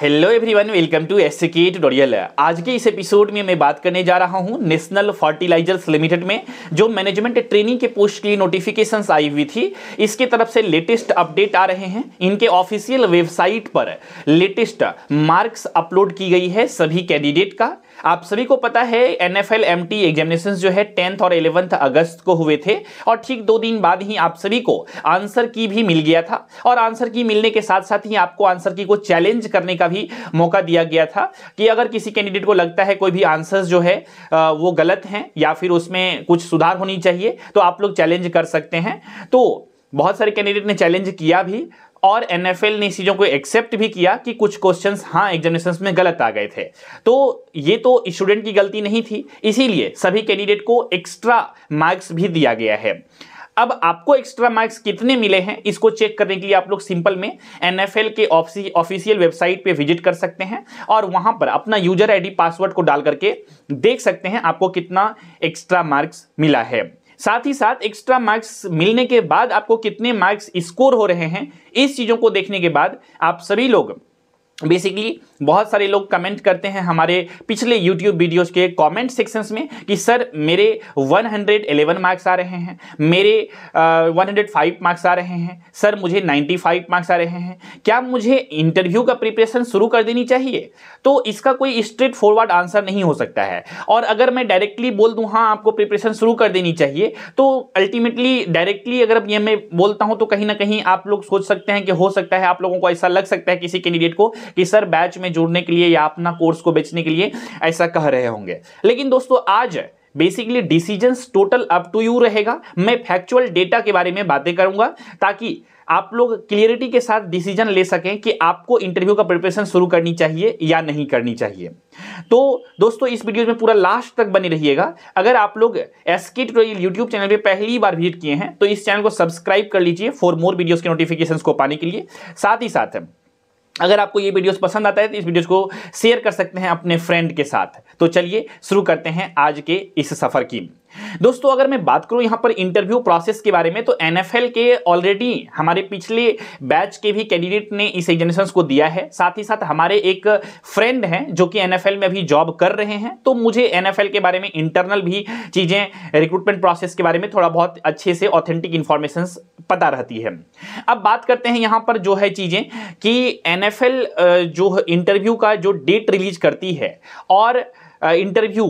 hello everyone welcome to S K tutorial आज के इस एपिसोड में मैं बात करने जा रहा हूं नेशनल फर्टिलाइजर्स लिमिटेड में जो मैनेजमेंट ट्रेनिंग के पोस्ट के लिए नोटिफिकेशन आई हुई थी इसके तरफ से लेटेस्ट अपडेट आ रहे हैं इनके ऑफिशियल वेबसाइट पर लेटेस्ट मार्क्स अपलोड की गई है सभी कैंडिडेट का आप सभी को पता है N F L M T examination जो है टेंथ और इलेवंथ अगस्त को हुए थे और ठीक दो दिन बाद ही आप सभी को आंसर की भी मिल गया था और आंसर की मिलने के साथ साथ ही आपको आंसर की को चैलेंज करने का भी मौका दिया गया था कि अगर किसी कैंडिडेट को लगता है कोई भी आंसर जो है वो गलत हैं या फिर उसमें कुछ सुधार होनी चाहिए तो आप लोग चैलेंज कर सकते हैं तो बहुत सारे कैंडिडेट ने चैलेंज किया भी और एनएफएल ने इस चीज़ों को एक्सेप्ट भी किया कि कुछ क्वेश्चंस हाँ एग्जामिनेशन में गलत आ गए थे तो ये तो स्टूडेंट की गलती नहीं थी इसीलिए सभी कैंडिडेट को एक्स्ट्रा मार्क्स भी दिया गया है अब आपको एक्स्ट्रा मार्क्स कितने मिले हैं इसको चेक करने के लिए आप लोग सिंपल में एन के ऑफिशियल वेबसाइट पे विजिट कर सकते हैं और वहां पर अपना यूजर आईडी पासवर्ड को डाल करके देख सकते हैं आपको कितना एक्स्ट्रा मार्क्स मिला है साथ ही साथ एक्स्ट्रा मार्क्स मिलने के बाद आपको कितने मार्क्स स्कोर हो रहे हैं इस चीज़ों को देखने के बाद आप सभी लोग बेसिकली बहुत सारे लोग कमेंट करते हैं हमारे पिछले यूट्यूब वीडियोज़ के कॉमेंट सेक्शंस में कि सर मेरे 111 मार्क्स आ रहे हैं मेरे वन हंड्रेड फाइव मार्क्स आ रहे हैं सर मुझे नाइन्टी फाइव मार्क्स आ रहे हैं क्या मुझे इंटरव्यू का प्रिपरेशन शुरू कर देनी चाहिए तो इसका कोई स्ट्रेट फॉरवर्ड आंसर नहीं हो सकता है और अगर मैं डायरेक्टली बोल दूँ हाँ आपको प्रिपरेशन शुरू कर देनी चाहिए तो अल्टीमेटली डायरेक्टली अगर ये मैं बोलता हूँ तो कहीं ना कहीं आप लोग सोच सकते हैं कि हो सकता है आप लोगों को ऐसा लग सकता है किसी कैंडिडेट को कि सर बैच में में जुड़ने के लिए या अपना कोर्स को बेचने के लिए ऐसा कह रहे होंगे लेकिन दोस्तों आज basically decision total up to you रहेगा मैं फैक्चुअल डेटा के बारे में बातें करूंगा ताकि आप लोग क्लियरिटी के साथ डिसीजन ले सकें कि आपको इंटरव्यू का प्रिपरेशन शुरू करनी चाहिए या नहीं करनी चाहिए तो दोस्तों इस वीडियो में पूरा लास्ट तक बने रहिएगा अगर आप लोग एसके ट्रोइल यूट्यूब चैनल पे पहली बार विजिट किए हैं तो इस चैनल को सब्सक्राइब कर लीजिए फॉर मोर वीडियोज के नोटिफिकेशन को पाने के लिए साथ ही साथ है, अगर आपको ये वीडियोस पसंद आता है तो इस वीडियोस को शेयर कर सकते हैं अपने फ्रेंड के साथ तो चलिए शुरू करते हैं आज के इस सफ़र की दोस्तों अगर मैं बात करूं यहां पर इंटरव्यू प्रोसेस के बारे में तो एनएफएल के ऑलरेडी हमारे पिछले बैच के भी कैंडिडेट ने इस एग्जामिनेशन को दिया है साथ ही साथ हमारे एक फ्रेंड हैं जो कि एनएफएल में अभी जॉब कर रहे हैं तो मुझे एनएफएल के बारे में इंटरनल भी चीज़ें रिक्रूटमेंट प्रोसेस के बारे में थोड़ा बहुत अच्छे से ऑथेंटिक इंफॉर्मेशन पता रहती है अब बात करते हैं यहां पर जो है चीज़ें कि एन जो इंटरव्यू का जो डेट रिलीज करती है और इंटरव्यू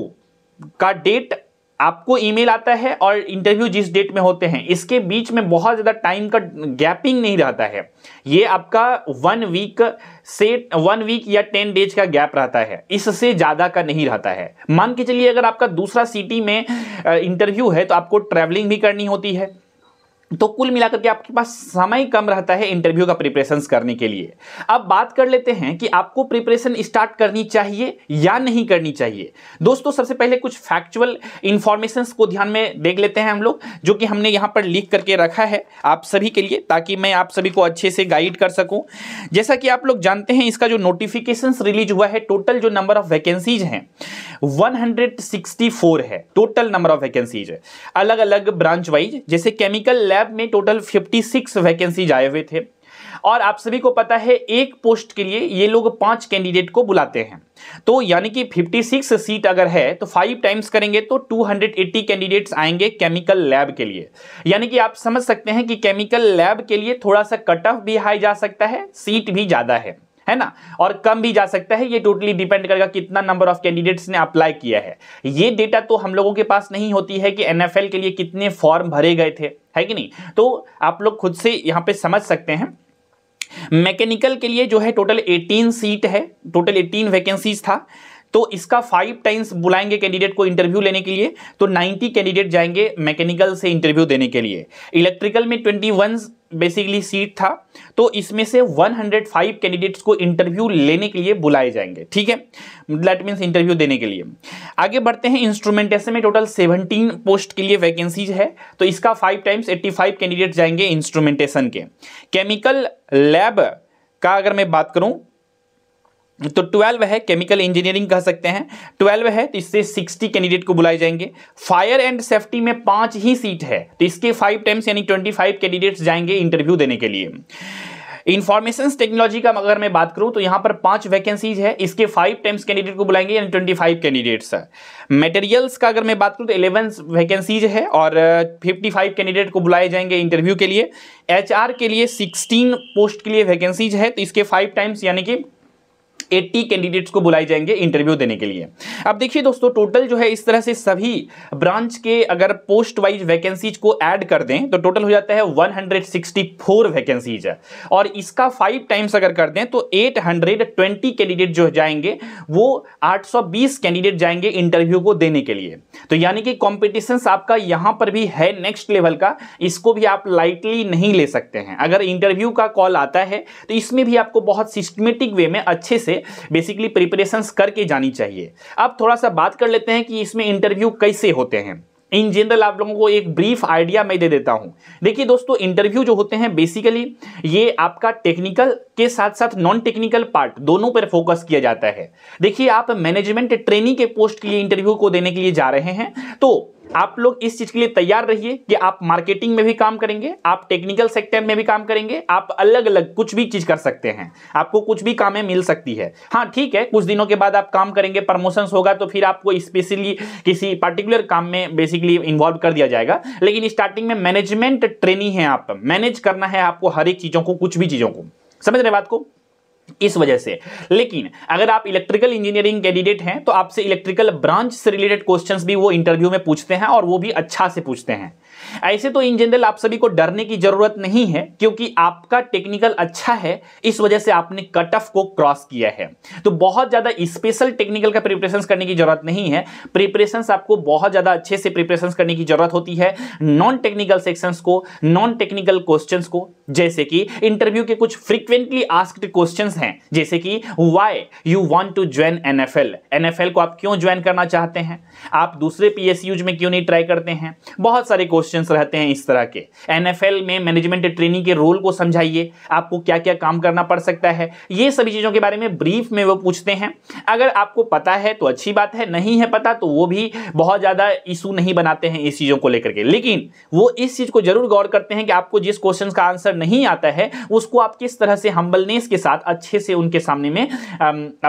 का डेट आपको ईमेल आता है और इंटरव्यू जिस डेट में होते हैं इसके बीच में बहुत ज़्यादा टाइम का गैपिंग नहीं रहता है ये आपका वन वीक से वन वीक या टेन डेज का गैप रहता है इससे ज़्यादा का नहीं रहता है मान के चलिए अगर आपका दूसरा सिटी में इंटरव्यू है तो आपको ट्रैवलिंग भी करनी होती है तो कुल मिलाकर के आपके पास समय कम रहता है इंटरव्यू का प्रिपरेशन करने के लिए अब बात कर लेते हैं कि आपको प्रिपरेशन स्टार्ट करनी चाहिए या नहीं करनी चाहिए दोस्तों सबसे पहले कुछ फैक्चुअल इंफॉर्मेशन को ध्यान में देख लेते हैं हम लोग जो कि हमने यहाँ पर लिख करके रखा है आप सभी के लिए ताकि मैं आप सभी को अच्छे से गाइड कर सकूँ जैसा कि आप लोग जानते हैं इसका जो नोटिफिकेशन रिलीज हुआ है टोटल जो नंबर ऑफ वैकेंसीज हैं वन है टोटल नंबर ऑफ वैकेंसीज अलग अलग ब्रांच वाइज जैसे केमिकल लैब में टोटल 56 वैकेंसीज आए हुए थे और आप सभी को पता है एक पोस्ट के लिए ये लोग पांच कैंडिडेट को बुलाते हैं तो यानी कि 56 सीट अगर है तो फाइव टाइम्स करेंगे तो 280 कैंडिडेट्स आएंगे केमिकल लैब के लिए यानी कि आप समझ सकते हैं कि केमिकल लैब के लिए थोड़ा सा कट ऑफ भी हाई जा सकता है सीट भी ज़्यादा है है ना और कम भी जा सकता है ये टोटली डिपेंड करेगा कितना नंबर ऑफ कैंडिडेट्स ने अप्लाई किया है ये डेटा तो हम लोगों के पास नहीं होती है कि एनएफएल के लिए कितने फॉर्म भरे गए थे है कि नहीं तो आप लोग खुद से यहाँ पे समझ सकते हैं मैकेनिकल के लिए जो है टोटल 18 सीट है टोटल 18 वैकेंसीज था तो इसका फाइव टाइम्स बुलाएंगे कैंडिडेट को इंटरव्यू लेने के लिए तो 90 कैंडिडेट जाएंगे मैकेनिकल से इंटरव्यू देने के लिए इलेक्ट्रिकल में ट्वेंटी बेसिकली सीट था तो इसमें से 105 कैंडिडेट्स को इंटरव्यू लेने के लिए बुलाए जाएंगे ठीक है दैट मीन्स इंटरव्यू देने के लिए आगे बढ़ते हैं इंस्ट्रूमेंटेशन में टोटल 17 पोस्ट के लिए वैकेंसीज है तो इसका फाइव टाइम्स 85 कैंडिडेट जाएंगे इंस्ट्रूमेंटेशन के केमिकल लैब का अगर मैं बात करूं तो ट्वेल्व है केमिकल इंजीनियरिंग कह सकते हैं ट्वेल्व है तो इससे सिक्सटी कैंडिडेट को बुलाए जाएंगे फायर एंड सेफ्टी में पांच ही सीट है तो इसके फाइव टाइम्स यानी ट्वेंटी फाइव कैंडिडेट्स जाएंगे इंटरव्यू देने के लिए इन्फॉर्मेशन टेक्नोलॉजी का अगर मैं बात करूं तो यहां पर पांच वैकेंसीज है इसके फाइव टाइम्स कैंडिडेट को बुलाएंगे यानी ट्वेंटी फाइव कैंडिडेट्स है मटेरियल्स का अगर मैं बात करूं तो इलेवन वैकेंसीज है और फिफ्टी फाइव कैंडिडेट को बुलाए जाएंगे इंटरव्यू के लिए एच के लिए सिक्सटीन पोस्ट के लिए वैकेंसीज है तो इसके फाइव टाइम्स यानी कि एट्टी 80 कैंडिडेट्स को बुलाए जाएंगे इंटरव्यू देने के लिए अब देखिए दोस्तों टोटल जो है इस तरह से सभी ब्रांच के अगर पोस्ट वाइज वैकेंसीज को ऐड कर दें तो टोटल हो जाता है 164 वैकेंसीज है और इसका फाइव टाइम्स अगर कर दें तो 820 कैंडिडेट जो जाएंगे वो 820 कैंडिडेट जाएंगे इंटरव्यू को देने के लिए तो यानी कि कॉम्पिटिशन आपका यहां पर भी है नेक्स्ट लेवल का इसको भी आप लाइटली नहीं ले सकते हैं अगर इंटरव्यू का कॉल आता है तो इसमें भी आपको बहुत सिस्टमेटिक वे में अच्छे से बेसिकली प्रिपरेशन करके जानी चाहिए अब थोड़ा सा बात कर लेते हैं कि इसमें इंटरव्यू कैसे होते हैं इन जनरल आप लोगों को एक ब्रीफ आइडिया मैं दे देता हूं देखिए दोस्तों इंटरव्यू जो होते हैं बेसिकली ये आपका टेक्निकल के साथ साथ नॉन टेक्निकल पार्ट दोनों पर फोकस किया जाता है देखिए आप मैनेजमेंट ट्रेनिंग के पोस्ट के लिए इंटरव्यू को देने के लिए जा रहे हैं तो आप लोग इस चीज के लिए तैयार रहिए कि आप मार्केटिंग में भी काम करेंगे आप टेक्निकल सेक्टर में भी काम करेंगे आप अलग अलग कुछ भी चीज कर सकते हैं आपको कुछ भी कामें मिल सकती है हाँ ठीक है कुछ दिनों के बाद आप काम करेंगे प्रमोशन होगा तो फिर आपको स्पेशली किसी पर्टिकुलर काम में बेसिकली इन्वॉल्व कर दिया जाएगा लेकिन स्टार्टिंग में मैनेजमेंट ट्रेनिंग है आप मैनेज करना है आपको हर एक चीजों को कुछ भी चीजों को समझ रहे बात को इस वजह से लेकिन अगर आप इलेक्ट्रिकल इंजीनियरिंग कैंडिडेट हैं तो आपसे इलेक्ट्रिकल ब्रांच से रिलेटेड क्वेश्चंस भी वो इंटरव्यू में पूछते हैं और वो भी अच्छा से पूछते हैं ऐसे तो इन जनरल आप सभी को डरने की जरूरत नहीं है क्योंकि आपका टेक्निकल अच्छा है इस वजह से आपने कट ऑफ को क्रॉस किया है तो बहुत ज्यादा स्पेशल टेक्निकल का प्रिपरेशन करने की जरूरत नहीं है प्रिपरेशन आपको बहुत ज्यादा अच्छे से प्रिपरेशन करने की जरूरत होती है नॉन टेक्निकल सेक्शन को नॉन टेक्निकल क्वेश्चन को जैसे कि इंटरव्यू के कुछ फ्रीक्वेंटली आस्क्ड क्वेश्चन हैं जैसे कि why you want to join N F L N F L को आप क्यों ज्वाइन करना चाहते हैं आप दूसरे पीएसयूज में क्यों नहीं ट्राई करते हैं बहुत सारे क्वेश्चन क्वेश्चन रहते हैं इस तरह के एनएफएल में मैनेजमेंट ट्रेनिंग के रोल को समझाइए आपको क्या क्या काम करना पड़ सकता है ये सभी चीज़ों के बारे में ब्रीफ में वो पूछते हैं अगर आपको पता है तो अच्छी बात है नहीं है पता तो वो भी बहुत ज़्यादा इशू नहीं बनाते हैं इस चीज़ों को लेकर के लेकिन वो इस चीज़ को जरूर गौर करते हैं कि आपको जिस क्वेश्चन का आंसर नहीं आता है उसको आप किस तरह से हम्बलनेस के साथ अच्छे से उनके सामने में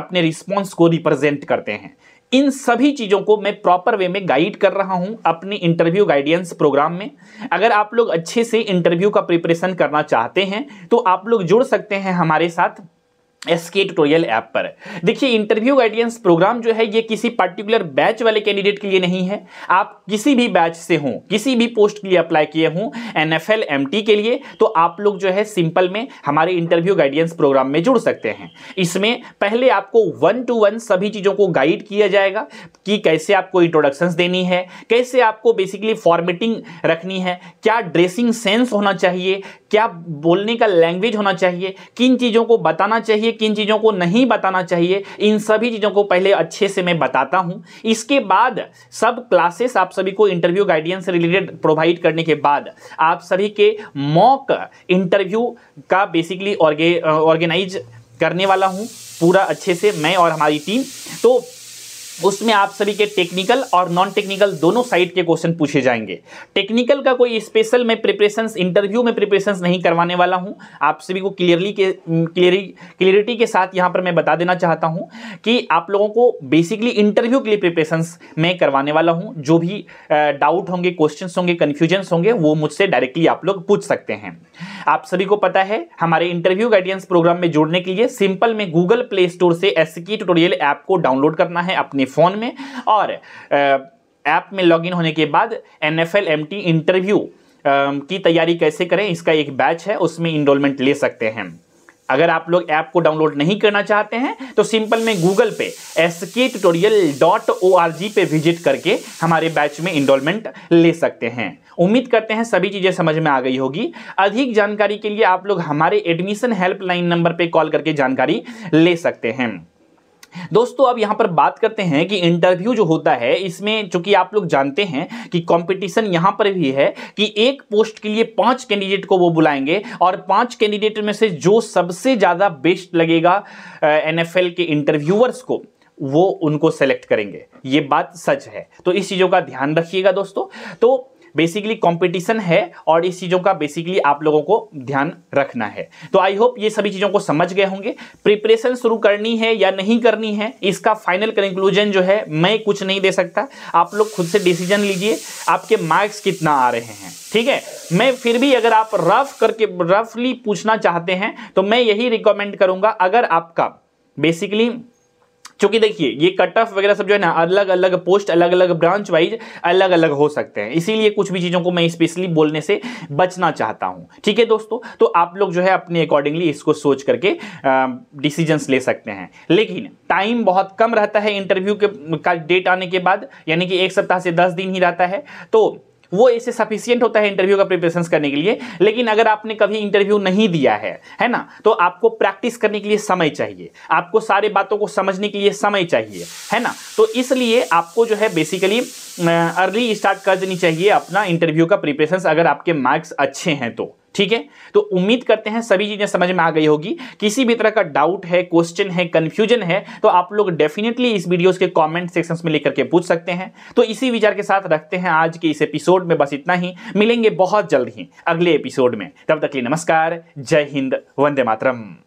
अपने रिस्पॉन्स को रिप्रेजेंट करते हैं इन सभी चीज़ों को मैं प्रॉपर वे में गाइड कर रहा हूं अपने इंटरव्यू गाइडेंस प्रोग्राम में अगर आप लोग अच्छे से इंटरव्यू का प्रिपरेशन करना चाहते हैं तो आप लोग जुड़ सकते हैं हमारे साथ एस के ट्यूटोरियल ऐप पर देखिए इंटरव्यू गाइडेंस प्रोग्राम जो है ये किसी पर्टिकुलर बैच वाले कैंडिडेट के लिए नहीं है आप किसी भी बैच से हों किसी भी पोस्ट के लिए अप्लाई किए हों N F L M T के लिए तो आप लोग जो है सिंपल में हमारे इंटरव्यू गाइडेंस प्रोग्राम में जुड़ सकते हैं इसमें पहले आपको वन टू वन सभी चीज़ों को गाइड किया जाएगा कि कैसे आपको इंट्रोडक्शंस देनी है कैसे आपको बेसिकली फॉर्मेटिंग रखनी है क्या ड्रेसिंग सेंस होना चाहिए क्या बोलने का लैंग्वेज होना चाहिए किन चीज़ों को बताना चाहिए किन चीज़ों को नहीं बताना चाहिए इन सभी चीज़ों को पहले अच्छे से मैं बताता हूं इसके बाद सब क्लासेस आप सभी को इंटरव्यू गाइडेंस से रिलेटेड प्रोवाइड करने के बाद आप सभी के मॉक इंटरव्यू का बेसिकली ऑर्गेनाइज करने वाला हूं पूरा अच्छे से मैं और हमारी टीम तो उसमें आप सभी के टेक्निकल और नॉन टेक्निकल दोनों साइड के क्वेश्चन पूछे जाएंगे टेक्निकल का कोई स्पेशल मैं प्रिपरेशन इंटरव्यू में प्रिपरेशन नहीं करवाने वाला हूँ आप सभी को क्लियरली के क्लियरली क्लियरिटी के साथ यहां पर मैं बता देना चाहता हूं कि आप लोगों को बेसिकली इंटरव्यू के लिए प्रिपरेशन मैं करवाने वाला हूँ जो भी डाउट होंगे क्वेश्चन होंगे कन्फ्यूजन्स होंगे वो मुझसे डायरेक्टली आप लोग पूछ सकते हैं आप सभी को पता है हमारे इंटरव्यू गाइडेंस प्रोग्राम में जोड़ने के लिए सिंपल में गूगल प्ले स्टोर से एस टूटोरियल ट्यूटोरियल ऐप को डाउनलोड करना है अपने फ़ोन में और ऐप में लॉगिन होने के बाद एन एफ इंटरव्यू की तैयारी कैसे करें इसका एक बैच है उसमें इनरोलमेंट ले सकते हैं अगर आप लोग ऐप को डाउनलोड नहीं करना चाहते हैं तो सिंपल में गूगल पे S K tutorial dot O R G पे विजिट करके हमारे बैच में इनरोलमेंट ले सकते हैं उम्मीद करते हैं सभी चीज़ें समझ में आ गई होगी अधिक जानकारी के लिए आप लोग हमारे एडमिशन हेल्पलाइन नंबर पे कॉल करके जानकारी ले सकते हैं दोस्तों अब यहां पर बात करते हैं कि इंटरव्यू जो होता है इसमें चूंकि आप लोग जानते हैं कि कंपटीशन यहां पर भी है कि एक पोस्ट के लिए पांच कैंडिडेट को वो बुलाएंगे और पांच कैंडिडेट में से जो सबसे ज़्यादा बेस्ट लगेगा एनएफएल के इंटरव्यूअर्स को वो उनको सेलेक्ट करेंगे ये बात सच है तो इस चीज़ों का ध्यान रखिएगा दोस्तों तो बेसिकली कंपटीशन है और इस चीज़ों का बेसिकली आप लोगों को ध्यान रखना है तो आई होप ये सभी चीज़ों को समझ गए होंगे प्रिपरेशन शुरू करनी है या नहीं करनी है इसका फाइनल कंक्लूजन जो है मैं कुछ नहीं दे सकता आप लोग खुद से डिसीजन लीजिए आपके मार्क्स कितना आ रहे हैं ठीक है मैं फिर भी अगर आप रफ करके रफली पूछना चाहते हैं तो मैं यही रिकमेंड करूंगा अगर आपका बेसिकली क्योंकि देखिए ये कट ऑफ वगैरह सब जो है ना अलग अलग पोस्ट अलग अलग ब्रांच वाइज अलग अलग हो सकते हैं इसीलिए कुछ भी चीज़ों को मैं स्पेशली बोलने से बचना चाहता हूँ ठीक है दोस्तों तो आप लोग जो है अपने अकॉर्डिंगली इसको सोच करके डिसीजंस ले सकते हैं लेकिन टाइम बहुत कम रहता है इंटरव्यू के का डेट आने के बाद यानी कि एक सप्ताह से दस दिन ही रहता है तो वो ऐसे सफिशियंट होता है इंटरव्यू का प्रिपरेशन करने के लिए लेकिन अगर आपने कभी इंटरव्यू नहीं दिया है है ना तो आपको प्रैक्टिस करने के लिए समय चाहिए आपको सारे बातों को समझने के लिए समय चाहिए है ना तो इसलिए आपको जो है बेसिकली अर्ली स्टार्ट कर देनी चाहिए अपना इंटरव्यू का प्रिपरेशन अगर आपके मार्क्स अच्छे हैं तो ठीक है तो उम्मीद करते हैं सभी चीज़ें समझ में आ गई होगी किसी भी तरह का डाउट है क्वेश्चन है कंफ्यूजन है तो आप लोग डेफिनेटली इस वीडियोस के कमेंट सेक्शंस में लेकर के पूछ सकते हैं तो इसी विचार के साथ रखते हैं आज के इस एपिसोड में बस इतना ही मिलेंगे बहुत जल्द ही अगले एपिसोड में तब तक के नमस्कार जय हिंद वंदे मातरम